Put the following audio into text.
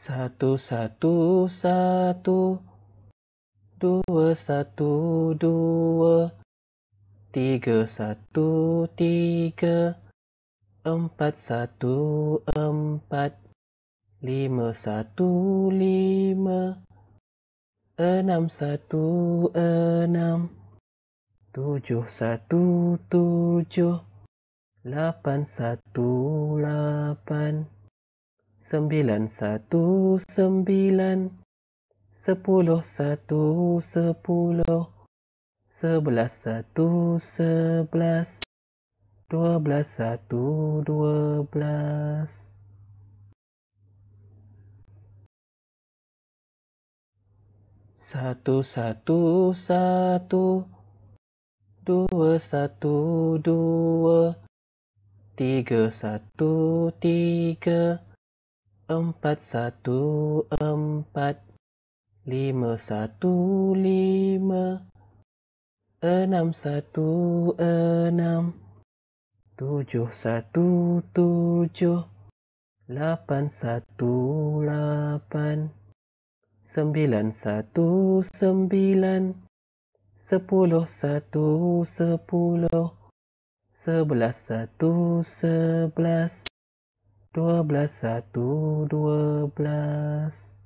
satu satu satu dua satu dua tiga satu tiga empat satu empat lima satu lima enam satu enam tujuh satu tujuh lapan satu lapan sembilan satu sembilan sepuluh satu sepuluh sebelas satu sebelas dua belas satu dua belas satu satu satu dua satu dua tiga satu tiga empat satu empat lima satu lima enam satu enam tujuh satu tujuh lapan satu lapan sembilan satu sembilan sepuluh satu sepuluh sebelas satu sebelas dua belas satu dua belas